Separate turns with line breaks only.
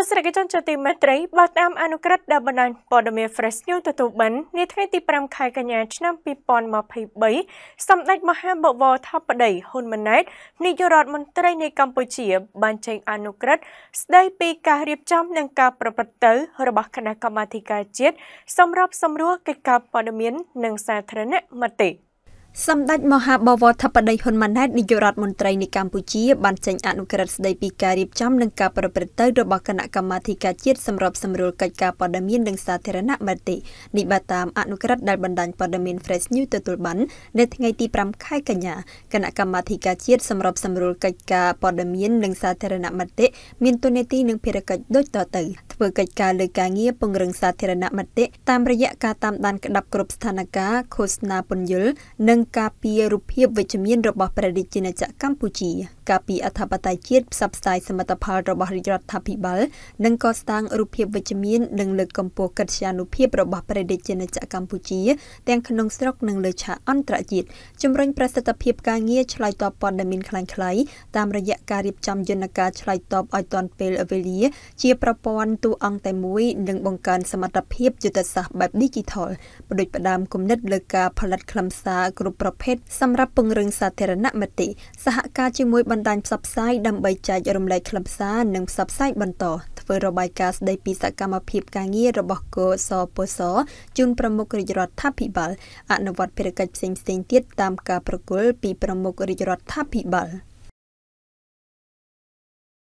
ទស្សនិកជនជាទីមេត្រីបានតាមអនុក្រឹត្យដែលបណ្ដាញព័ត៌មាន Fresh News ទទួលបាននាថ្ងៃទី5ខែកញ្ញាឆ្នាំ2023សម្ដេចមហាបវរថបដីហ៊ុនម៉ាណែតនាយករដ្ឋមន្ត្រី នៃកម្ពុជា បានចេញអនុក្រឹត្យស្ដីពីការរៀបចំនិងការប្រព្រឹត្តទៅ របស់គណៈកម្មាធិការជាតិសម្រាប់សម្រួលកិច្ចការព័ត៌មាននិងសាធារណមតិ។
សម្ដេចមហាបវរធិបតីហ៊ុនម៉ាណែតនាយករដ្ឋមន្ត្រីនៃកម្ពុជា បានចេញអនុក្រឹត្យស្ដីពីការរៀបចំនិងការប្រព្រឹត្តទៅ របស់គណៈកម្មាធិការជាតិសម្របសម្រួលកិច្ចការបដិមាននិងសាធារណមតិនេះបាទតាមអនុក្រឹត្យដែលបណ្ដាញបដិមាន Fresh News ទទួលបាននៅថ្ងៃទី5ខែកញ្ញាគណៈកម្មាធិការជាតិសម្របសម្រួលកិច្ចការបដិមាននិងសាធារណមតិមានទូនាទីនិងភារកិច្ចដូចតទៅធ្វើកិច្ចការលើការងារពង្រឹងសាធារណមតិតាមរយៈការតាមដានក្តាប់គ្រប់ស្ថានភាពឃោសនាពន្យល់និងការពាររូបភាពវិជ្ជមានរបស់ព្រះរាជាណាចក្រកម្ពុជា។ការពារអធិបតេយ្យជាតិផ្សព្វផ្សាយសមិទ្ធផលរបស់រាជរដ្ឋាភិបាលនិងកសាងរូបភាពវិជ្ជមាននិងលើកកម្ពស់កិត្យានុភាពរបស់ព្រះរាជាណាចក្រកម្ពុជាទាំងក្នុងស្រុកនិងលើឆាកអន្តរជាតិជំរុញប្រសិទ្ធភាពការងារឆ្លើយតបព័ត៌មានខ្លាំងៗតាមរយៈការរៀបចំយន្តការឆ្លើយតបឲ្យទាន់ពេលវេលាជាប្រព័ន្ធទូអង្គតែមួយនិងបង្កើនសមត្ថភាពយុទ្ធសាស្ត្របែប Digital បដូចផ្ដើមគំនិតលើការផលិតខ្លឹមសារគ្រប់ប្រភេទសម្រាប់ពង្រឹងសាធារណមតិសហការជាមួយបណ្បណ្ដាញផ្សព្វផ្សាយដើម្បីចែករំលែកខ្លឹមសារនិងផ្សព្វផ្សាយបន្តធ្វើរបាយការណ៍ស្ដីពីសកម្មភាពការងាររបស់កោសពសជូនប្រមុខរាជរដ្ឋាភិបាលអនុវត្តភារកិច្ចផ្សេងៗទៀតតាមការប្រគល់ពីប្រមុខរាជរដ្ឋាភិបាល។